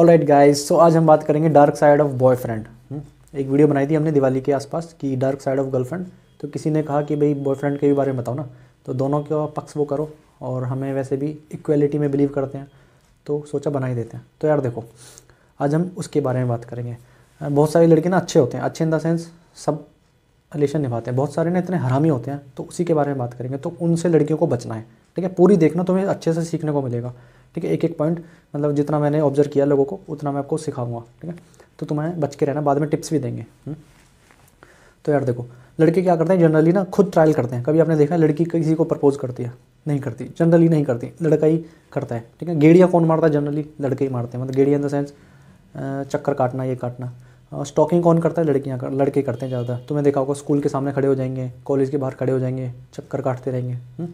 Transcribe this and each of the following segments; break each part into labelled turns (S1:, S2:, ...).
S1: All right guys so आज हम बात करेंगे डार्क साइड ऑफ बॉयफ्रेंड एक वीडियो बनाई थी हमने दिवाली के आसपास कि डार्क साइड ऑफ गर्लफ्रेंड तो किसी ने कहा कि भाई बॉयफ्रेंड के भी बारे में बताओ ना तो दोनों का पक्ष वो करो और हमें वैसे भी इक्वलिटी में बिलीव करते हैं तो सोचा बना ही देते हैं तो यार देखो आज हम उसके बारे में बात करेंगे बहुत सारे लड़के ना अच्छे होते हैं अच्छे इन द सेंस सब रिलेशन निभाते हैं बहुत सारे ना इतने हरामी होते हैं तो उसी के बारे में बात करेंगे तो उनसे लड़कियों को बचना है ठीक है पूरी देखना तुम्हें अच्छे से सीखने को मिलेगा ठीक है एक एक पॉइंट मतलब जितना मैंने ऑब्जर्व किया लोगों को उतना मैं आपको सिखाऊंगा ठीक है तो तुम्हें बच के रहना बाद में टिप्स भी देंगे हम्म? तो यार देखो लड़के क्या करते हैं जनरली ना खुद ट्रायल करते हैं कभी आपने देखा लड़की किसी को प्रपोज करती है नहीं करती जनरली नहीं करती लड़का ही करता है ठीक है गेड़िया कौन मारता है जनरली लड़के ही मारते हैं मतलब गेड़िया इन द सेंस चक्कर काटना ये काटना स्टॉकिंग कौन करता है लड़कियाँ कर, लड़के करते हैं ज़्यादा तुम्हें देखा होगा स्कूल के सामने खड़े हो जाएंगे कॉलेज के बाहर खड़े हो जाएंगे चक्कर काटते रहेंगे हम्म?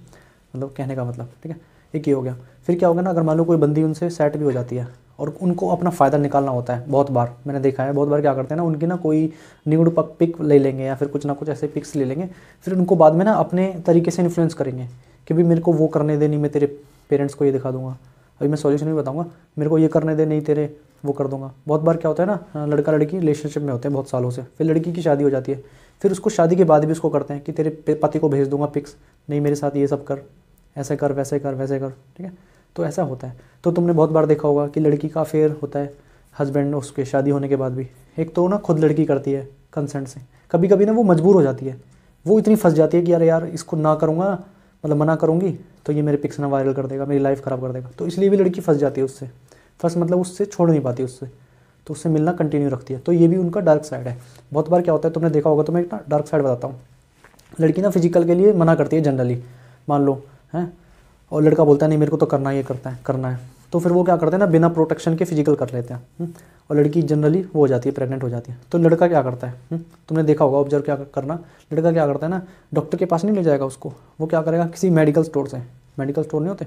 S1: मतलब कहने का मतलब ठीक है एक ये हो गया फिर क्या होगा ना अगर मान लो कोई बंदी उनसे सेट भी हो जाती है और उनको अपना फ़ायदा निकालना होता है बहुत बार मैंने देखा है बहुत बार क्या करते हैं ना उनकी ना कोई न्यूड पक पिक ले लेंगे या फिर कुछ ना कुछ ऐसे पिक्स ले लेंगे फिर उनको बाद में ना अपने तरीके से इन्फ्लुएंस करेंगे कि भाई मेरे को वो करने दे नहीं मैं तेरे पेरेंट्स को ये दिखा दूंगा अभी मैं सॉल्यूशन भी बताऊंगा मेरे को ये करने दे नहीं तेरे वो कर दूंगा बहुत बार क्या होता है ना लड़का लड़की रिलेशनशिप में होते हैं बहुत सालों से फिर लड़की की शादी हो जाती है फिर उसको शादी के बाद भी उसको करते हैं कि तेरे पति को भेज दूंगा पिक्स नहीं मेरे साथ ये सब कर ऐसे कर वैसे कर वैसे कर ठीक है तो ऐसा होता है तो तुमने बहुत बार देखा होगा कि लड़की का अफेयर होता है हस्बैंड उसके शादी होने के बाद भी एक तो ना खुद लड़की करती है कंसेंट से कभी कभी ना वो मजबूर हो जाती है वो इतनी फंस जाती है कि यार यार इसको ना करूँगा मतलब मना करूँगी तो ये मेरे पिक्स ना वायरल कर देगा मेरी लाइफ ख़राब कर देगा तो इसलिए भी लड़की फंस जाती है उससे फंस मतलब उससे छोड़ नहीं पाती उससे तो उससे मिलना कंटिन्यू रखती है तो ये भी उनका डार्क साइड है बहुत बार क्या होता है तुमने देखा होगा तो मैं एक ना डार्क साइड बताता हूँ लड़की ना फिजिकल के लिए मना करती है जनरली मान लो हैं और लड़का बोलता है नहीं मेरे को तो करना ये करता है करना है तो फिर वो क्या करते हैं ना बिना प्रोटेक्शन के फिजिकल कर लेते हैं हम्म। और लड़की जनरली वो हो जाती है प्रेग्नेंट हो जाती है तो लड़का क्या करता है हम्म। तुमने देखा होगा ऑब्जर्व क्या करना लड़का क्या करता है ना डॉक्टर के पास नहीं ले जाएगा उसको वो क्या करेगा किसी मेडिकल स्टोर से मेडिकल स्टोर नहीं होते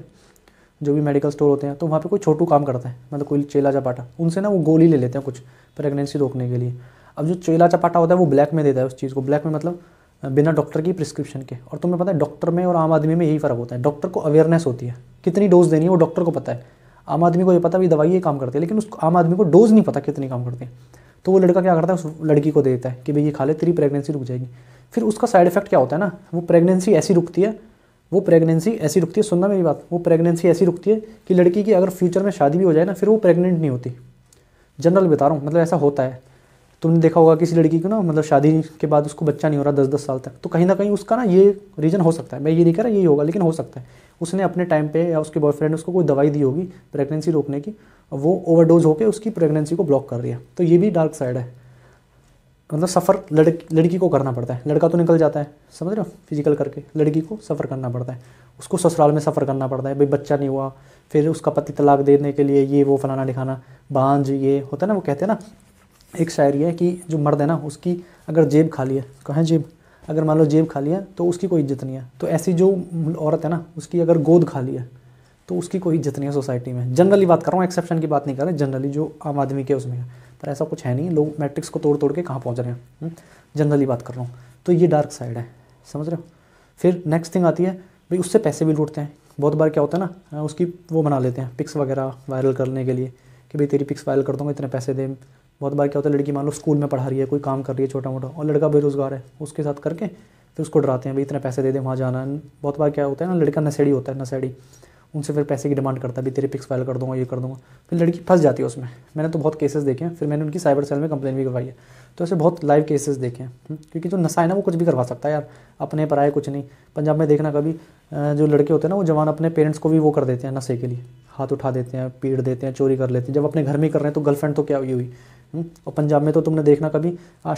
S1: जो भी मेडिकल स्टोर होते हैं तो वहाँ पर कोई छोटू काम करता है मतलब कोई चेला चपाटा उनसे ना वो गोली ले लेते हैं कुछ प्रेगनेंसी रोकने के लिए अब जो चेला चपाटा होता है वो ब्लैक में देता है उस चीज़ को ब्लैक में मतलब बिना डॉक्टर की प्रिस्क्रिप्शन के और तुम्हें पता है डॉक्टर में और आम आदमी में यही फ़र्क होता है डॉक्टर को अवेयरनेस होती है कितनी डोज देनी है वो डॉक्टर को पता है आम आदमी को ये पता है दवाई ये काम करती है लेकिन उस आम आदमी को डोज नहीं पता कितनी काम करती है तो वो लड़का क्या करता है उस लड़की को दे देता है कि भाई ये खा ले तेरी प्रेगनेंसी रुक जाएगी फिर उसका साइड इफेक्ट क्या होता है ना वो प्रेगनेंसी ऐसी रुकती है वो प्रेगनेंसी ऐसी रुकती है सुनना मेरी बात वो प्रेगनेंसी ऐसी रुकती है कि लड़की की अगर फ्यूचर में शादी भी हो जाए ना फिर वो प्रेगनेंट नहीं होती जनरल बता रहा हूँ मतलब ऐसा होता है तुमने देखा होगा किसी लड़की को ना मतलब शादी के बाद उसको बच्चा नहीं हो रहा दस दस साल तक तो कहीं ना कहीं उसका ना ये रीज़न हो सकता है मैं ये नहीं कह रहा यही होगा लेकिन हो सकता है उसने अपने टाइम पे या उसके बॉयफ्रेंड उसको कोई दवाई दी होगी प्रेगनेंसी रोकने की वो ओवरडोज होकर उसकी प्रेगनेंसी को ब्लॉक कर रही है तो ये भी डार्क साइड है मतलब सफ़र लड़की लड़की को करना पड़ता है लड़का तो निकल जाता है समझ रहे हो फिजिकल करके लड़की को सफ़र करना पड़ता है उसको ससुराल में सफ़र करना पड़ता है भाई बच्चा नहीं हुआ फिर उसका पति तलाक देने के लिए ये वो फलाना दिखाना बांझ ये होता है ना वो कहते हैं ना एक शायरी है कि जो मर्द है ना उसकी अगर जेब खाली है तो कहें जेब अगर मान लो जेब खाली है तो उसकी कोई इज्जत नहीं है तो ऐसी जो औरत है ना उसकी अगर गोद खाली है तो उसकी कोई इज्जत नहीं है सोसाइटी में जनरली बात कर रहा हूँ एक्सेप्शन की बात नहीं कर रहे जनरली जो आम आदमी के उसमें पर ऐसा कुछ है नहीं लोग मैट्रिक्स को तोड़ तोड़ के कहाँ पहुँच रहे हैं हम्म? जनरली बात कर रहा हूँ तो ये डार्क साइड है समझ रहे हो फिर नेक्स्ट थिंग आती है भाई उससे पैसे भी लूटते हैं बहुत बार क्या होता है ना उसकी वो बना लेते हैं पिक्स वगैरह वायरल करने के लिए कि भाई तेरी पिक्स वायरल कर दूँगा इतने पैसे दे बहुत बार क्या होता है लड़की मान लो स्कूल में पढ़ा रही है कोई काम कर रही है छोटा मोटा और लड़का बेरोज़गार है उसके साथ करके फिर उसको डराते हैं भाई इतने पैसे दे दें वहाँ जाना है बहुत बार क्या होता है ना लड़का नशेड़ी होता है नशेड़ी उनसे फिर पैसे की डिमांड करता है भी तेरे पिक्स फाइल कर दूंगा ये कर दूँगा फिर लड़की फंस जाती है उसमें मैंने तो बहुत केसेस देखे हैं फिर मैंने उनकी साइबर सेल में कंप्लेन भी करवाई है तो ऐसे बहुत लाइव केसेस देखे हैं हम्म, क्योंकि जो नशा है ना वो कुछ भी करवा सकता है यार अपने पर आए कुछ नहीं पंजाब में देखना कभी जो लड़के होते हैं ना वो जवान अपने पेरेंट्स को भी वो कर देते हैं नशे के लिए हाथ उठा देते हैं पीट देते हैं चोरी कर लेते हैं जब अपने घर में कर रहे हैं तो गर्लफ्रेंड तो क्या हुई हुई हम्म, और पंजाब में तो तुमने देखना कभी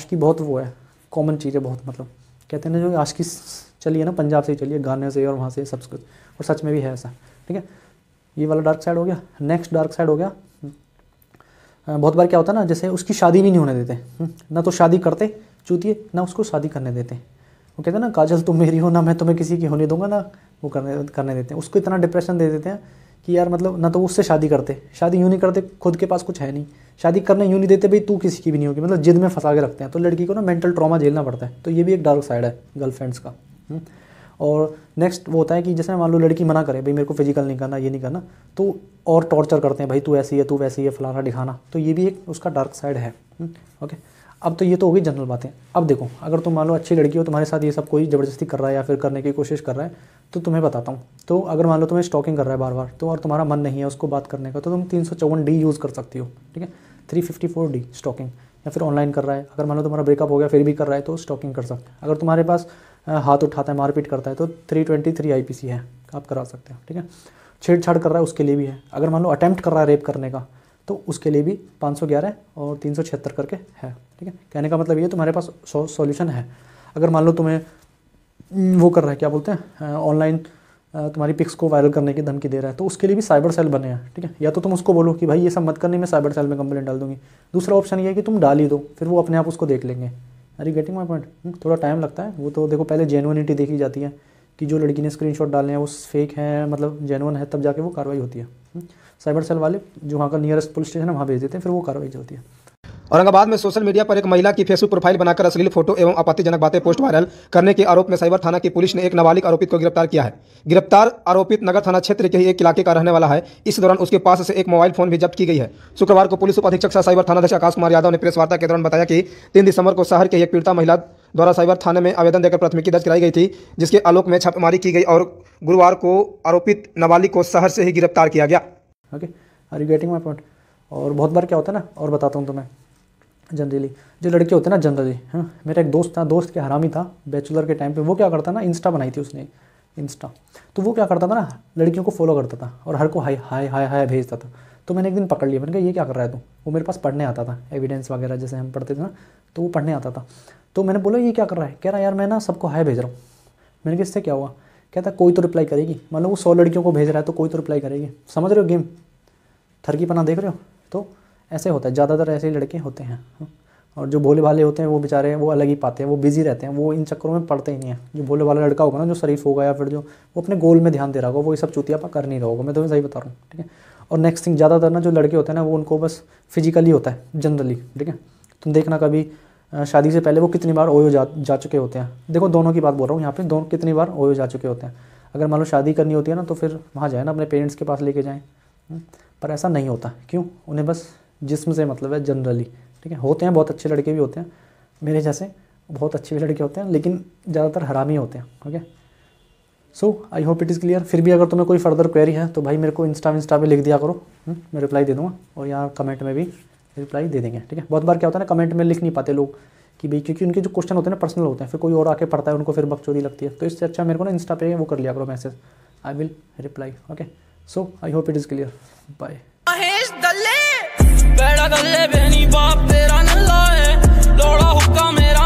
S1: की बहुत वो है कॉमन चीज़ है बहुत मतलब कहते हैं ना जो की चली है ना पंजाब से ही चली है गाने से और वहाँ से सब कुछ और सच में भी है ऐसा ठीक है ये वाला डार्क साइड हो गया नेक्स्ट डार्क साइड हो गया हम्म। बहुत बार क्या होता है ना जैसे उसकी शादी भी नहीं होने देते हम्म, ना तो शादी करते चूतिए ना उसको शादी करने देते वो कहते हैं ना काजल तुम मेरी हो ना मैं तुम्हें किसी की होने दूंगा ना वो करने करने देते हैं उसको इतना डिप्रेशन दे देते हैं कि यार मतलब ना तो उससे शादी करते शादी यूँ नहीं करते खुद के पास कुछ है नहीं शादी करने यूँ नहीं देते भाई तू किसी की भी नहीं होगी मतलब जिद में फंसा के रखते हैं तो लड़की को ना मेंटल ट्रॉमा झेलना पड़ता है तो ये भी एक डार्क साइड है गर्लफ्रेंड्स का हम्म। और नेक्स्ट वो होता है कि जैसे मान लो लड़की मना करे भाई मेरे को फिजिकल नहीं करना ये नहीं करना तो और टॉर्चर करते हैं भाई तू ऐसी है तू वैसी है फलाना दिखाना तो ये भी एक उसका डार्क साइड है ओके हम्म। अब तो ये तो होगी जनरल बातें अब देखो अगर तुम मान लो अच्छी लड़की हो तुम्हारे साथ ये सब कोई ज़बरदस्ती कर रहा है या फिर करने की कोशिश कर रहा है तो तुम्हें बताता हूँ तो अगर मान लो तुम्हें स्टॉकिंग कर रहा है बार बार तो और तुम्हारा मन नहीं है उसको बात करने का तो तुम तीन सौ चौवन डी यूज़ कर सकती हो ठीक है three fifty four D stalking या फिर ऑनलाइन कर रहा है अगर मान लो तुम्हारा ब्रेकअप हो गया फिर भी कर रहा है तो स्टॉकिंग कर सकते हैं अगर तुम्हारे पास हाथ उठाता है मारपीट करता है तो three twenty three I P C है आप करा सकते हैं ठीक है छेड़छाड़ कर रहा है उसके लिए भी है अगर मान लो अटैम्प्ट कर रहा है रेप करने का तो उसके लिए भी पाँच और तीन करके है ठीक है कहने का मतलब ये तुम्हारे पास सॉल्यूशन है अगर मान लो तुम्हें हम्म, वो कर रहा है क्या बोलते हैं ऑनलाइन तुम्हारी पिक्स को वायरल करने की धमकी दे रहा है तो उसके लिए भी साइबर सेल बने हैं ठीक है या तो तुम उसको बोलो कि भाई ये सब मत करने मैं साइबर सेल में कंप्लेंट डाल दूंगी दूसरा ऑप्शन ये है कि तुम डाल ही दो फिर वो अपने आप उसको देख लेंगे अरे गेटिंग माई पॉइंट थोड़ा टाइम लगता है वो तो देखो पहले जेनुअनिटी देखी जाती है कि जो लड़की ने स्क्रीनशॉट डाले हैं वो फेक हैं मतलब जेनवन है तब जाके वो कार्रवाई होती है साइबर हम्म। सेल वाले जो वहाँ का नियरेस्ट पुलिस स्टेशन है वहाँ भेज देते हैं फिर वो कार्रवाई होती है औरंगाबाद में सोशल मीडिया पर एक महिला की फेसबुक प्रोफाइल बनाकर अश्लील फोटो एवं आपत्तिजनक बातें पोस्ट वायरल करने के आरोप में साइबर थाना की पुलिस ने एक नाबालिग आरोपित को गिरफ्तार किया है गिरफ्तार आरोपित नगर थाना क्षेत्र के ही एक इलाके का रहने वाला है इस दौरान उसके पास से एक मोबाइल फोन भी जब्त की गई है शुक्रवार को पुलिस उप अधीक्षक सह साइबर थानाध्यक्ष आकाश कुमार यादव ने प्रेस वार्ता के दौरान बताया कि तीन दिसंबर को शहर की एक पीड़िता महिला द्वारा साइबर थाने में आवेदन देकर प्राथमिकी दर्ज कराई गई थी जिसके आलोक में छापेमारी की गई और गुरुवार को आरोपित नाबालिग को शहर से ही गिरफ्तार किया गया okay are you getting my point और बहुत बार क्या होता है ना और बताता हूँ तुम्हें जनरली जो लड़के होते हैं ना जनरली हाँ मेरा एक दोस्त था दोस्त के हरामी था बैचलर के टाइम पे वो क्या करता ना इंस्टा बनाई थी उसने इंस्टा तो वो क्या करता था ना लड़कियों को फॉलो करता था और हर को हाई हाय हाई हाई भेजता था तो मैंने एक दिन पकड़ लिया मैंने कहा ये क्या कर रहा है तू वो मेरे पास पढ़ने आता था एविडेंस वगैरह जैसे हम पढ़ते थे ना तो वो पढ़ने आता था तो मैंने बोला ये क्या कर रहा है कह रहा यार मैं ना सबको हाई भेज रहा हूँ मैंने कहा इससे क्या हुआ कहता कोई तो रिप्लाई करेगी मतलब वो सौ लड़कियों को भेज रहा है तो कोई तो रिप्लाई करेगी समझ रहे हो गेम थरकी पना देख रहे हो तो ऐसे होता है ज़्यादातर ऐसे ही लड़के होते हैं और जो भोले भाले होते हैं वो बेचारे वो अलग ही पाते हैं वो बिजी रहते हैं वो इन चक्करों में पड़ते ही नहीं है जो भोले वाला लड़का होगा ना जो शरीफ होगा या फिर जो वो अपने गोल में ध्यान दे रहा होगा वो ये सब पा कर नहीं रहा होगा मैं तुम्हें सही बता रहा हूँ ठीक है और नेक्स्ट थिंग ज़्यादातर ना जो लड़के होते हैं ना वो उनको बस फिजिकली होता है जनरली ठीक है तुम देखना कभी शादी से पहले वो कितनी बार ओयो जा जा चुके होते हैं देखो दोनों की बात बोल रहा हूँ यहाँ पे दोनों कितनी बार ओयो जा चुके होते हैं अगर मान लो शादी करनी होती है ना तो फिर वहाँ जाए ना अपने पेरेंट्स के पास लेके जाएँ हम्म, पर ऐसा नहीं होता क्यों उन्हें बस जिसम से मतलब है जनरली ठीक है होते हैं बहुत अच्छे लड़के भी होते हैं मेरे जैसे बहुत अच्छे भी लड़के होते हैं लेकिन ज़्यादातर हराम होते हैं okay so I hope it is clear फिर भी अगर तुम्हें कोई फर्दर क्वेरी है तो भाई मेरे को इंस्टा इंस्टा पे लिख दिया करो हम्म, मैं रिप्लाई दे दूँगा और यहाँ कमेंट में भी रिप्लाई दे देंगे ठीक है बहुत बार क्या होता है ना कमेंट में लिख नहीं पाते लोग कि भाई क्योंकि उनके जो क्वेश्चन होते हैं ना पर्सनल होते हैं फिर कोई और आके पढ़ता है उनको फिर बकचोरी लगती है तो इससे अच्छा मेरे को ना इंस्टा पे वो कर लिया करो message I will reply okay so I hope it is clear bye बेड़ा बाप तेरा नल्ला है लोड़ा हुक्का मेरा